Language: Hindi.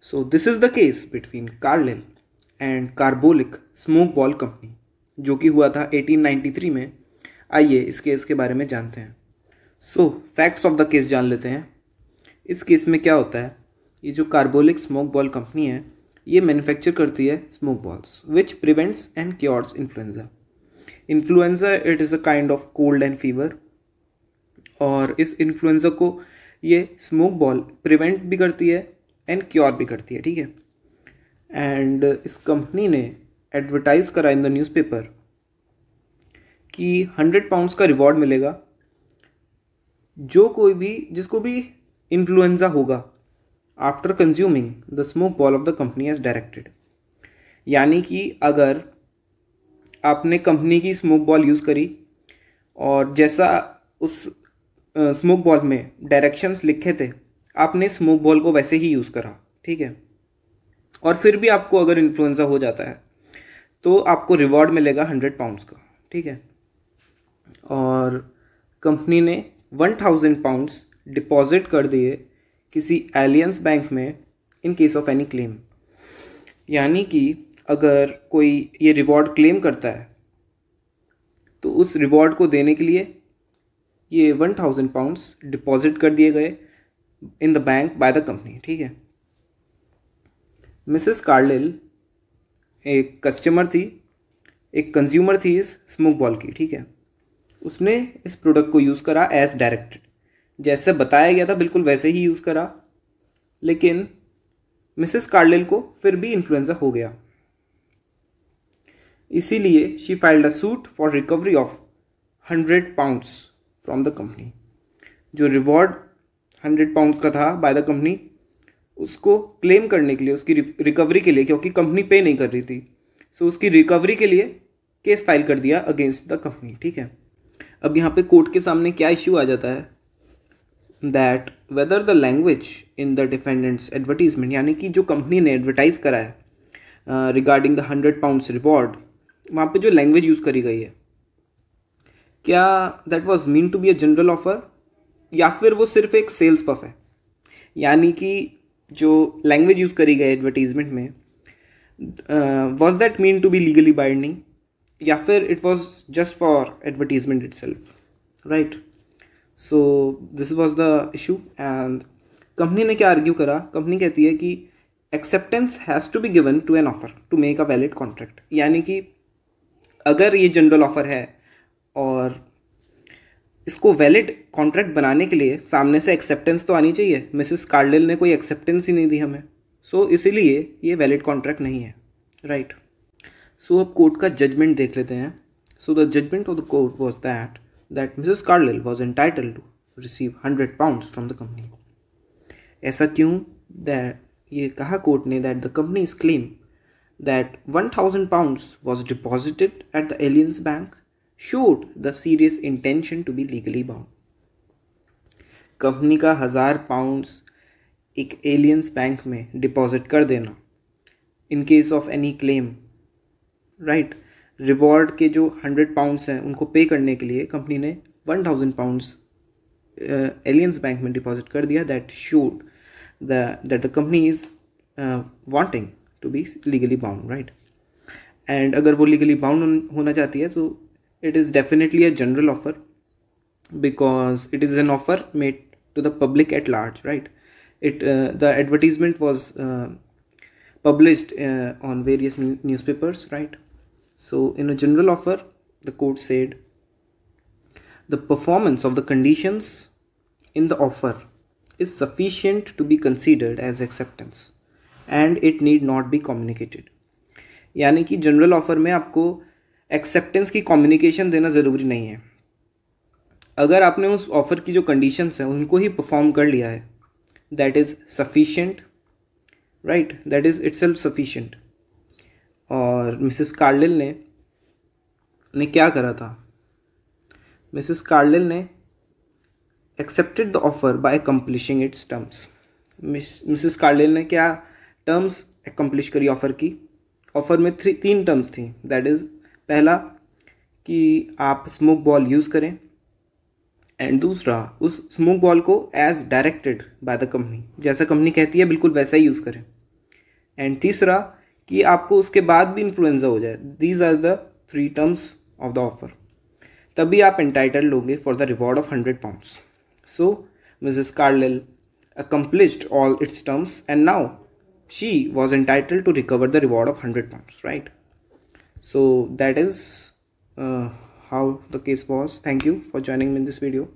So this is the case between Carlin and carbolic smoke ball company जो कि हुआ था 1893 में आइए इस केस के बारे में जानते हैं so facts of the case जान लेते हैं इस केस में क्या होता है ये जो कार्बोलिक स्मोक बॉल कंपनी है ये मैन्युफैक्चर करती है smoke balls which prevents and cures influenza influenza it is a kind of cold and fever और इस इन्फ्लुएंजा को ये स्मोक बॉल प्रिवेंट भी करती है एंड क्योर भी करती है ठीक है एंड इस कंपनी ने एडवर्टाइज़ करा इन द न्यूज़पेपर कि हंड्रेड पाउंड्स का रिवॉर्ड मिलेगा जो कोई भी जिसको भी इन्फ्लुएंजा होगा after consuming the smoke ball of the company as directed यानी कि अगर आपने कंपनी की स्मोक बॉल यूज़ करी और जैसा उस स्मोक बॉल में डायरेक्शंस लिखे थे आपने स्मोक बॉल को वैसे ही यूज़ करा ठीक है और फिर भी आपको अगर इन्फ्लुएंजा हो जाता है तो आपको रिवॉर्ड मिलेगा हंड्रेड पाउंड्स का ठीक है और कंपनी ने वन थाउजेंड पाउंड्स डिपॉजिट कर दिए किसी एलियंस बैंक में in case of any claim यानी कि अगर कोई ये रिवॉर्ड क्लेम करता है तो उस रिवॉर्ड को देने के लिए ये वन थाउजेंड पाउंड्स डिपॉजिट कर दिए गए in the bank by the company ठीक है मिसेस कार्लिल एक कस्टमर थी एक कंज्यूमर थी इस स्मोक बॉल की ठीक है उसने इस प्रोडक्ट को यूज़ करा एज डायरेक्टेड जैसे बताया गया था बिल्कुल वैसे ही यूज़ करा लेकिन मिसेस कार्लिल को फिर भी इन्फ्लुएंजा हो गया इसीलिए she filed a suit for recovery of hundred pounds from the company जो रिवॉर्ड हंड्रेड पाउंड्स का था बाय द कंपनी उसको क्लेम करने के लिए उसकी रिकवरी के लिए क्योंकि कंपनी पे नहीं कर रही थी सो so, उसकी रिकवरी के लिए केस फाइल कर दिया अगेंस्ट द कंपनी ठीक है अब यहाँ पे कोर्ट के सामने क्या इश्यू आ जाता है that whether the language in the defendants advertisement यानी कि जो कंपनी ने एडवर्टाइज करा है regarding the hundred pounds reward वहाँ पे जो लैंग्वेज यूज़ करी गई है क्या that was mean to be a general offer या फिर वो सिर्फ एक सेल्स पफ है यानी कि जो लैंग्वेज यूज़ करी गई एडवर्टीजमेंट में was that mean to be legally binding या फिर it was just for advertisement itself right so this was the issue and company ने क्या आर्ग्यू करा कंपनी कहती है कि acceptance has to be given to an offer to make a valid contract यानी कि अगर ये जनरल ऑफर है और इसको वैलिड कॉन्ट्रैक्ट बनाने के लिए सामने से एक्सेप्टेंस तो आनी चाहिए मिसिस कार्डिल ने कोई एक्सेप्टेंस ही नहीं दी हमें सो so, इसीलिए ये वैलिड कॉन्ट्रैक्ट नहीं है राइट right. सो so, अब कोर्ट का जजमेंट देख लेते हैं so the judgement of the court was that that Mrs Carlill was entitle to receive hundred pound from the company ऐसा क्यों दैट ये कहा कोर्ट ने that the company is claim that one thousand pound was deposited at the Alliance bank shoot the serious intention to be legally bound company का हज़ार पाउंड्स एक एलियंस बैंक में डिपॉजिट कर देना in case of any claim right reward के जो हंड्रेड पाउंड्स हैं उनको पे करने के लिए कंपनी ने one thousand pounds Alliance bank में डिपॉजिट कर दिया that the that the company is wanting to be legally bound right and अगर वो लीगली बाउंड होना चाहती है तो it is definitely a general offer because it is an offer made to the public at large right it uh, the advertisement was uh, published uh, on various newspapers right so in a general offer the court said the performance of the conditions in the offer is sufficient to be considered as acceptance and it need not be communicated यानी कि जनरल ऑफर में आपको एक्सेप्टेंस की कम्युनिकेशन देना ज़रूरी नहीं है अगर आपने उस ऑफ़र की जो कंडीशंस हैं उनको ही परफॉर्म कर लिया है that is sufficient right that is itself sufficient और मिसेस कार्लिल ने ने क्या करा था मिसेस कार्लिल ने accepted the offer by accomplishing its terms Mrs Carlill ने क्या टर्म्स एक्म्पलिश करी ऑफर की ऑफर में थ्री तीन टर्म्स थी दैट इज़ पहला कि आप स्मोक बॉल यूज़ करें एंड दूसरा उस स्मोक बॉल को as directed by the company जैसा कंपनी कहती है बिल्कुल वैसा ही यूज़ करें एंड तीसरा कि आपको उसके बाद भी इन्फ्लुएंजा हो जाए these are the three terms of the offer तभी आप एंटाइटल लोगे for the reward of hundred pounds so Mrs Carlill accomplished all its terms and now she was entitle to recover the reward of hundred pounds right so that is uh, how the case was thank you for joining me in this video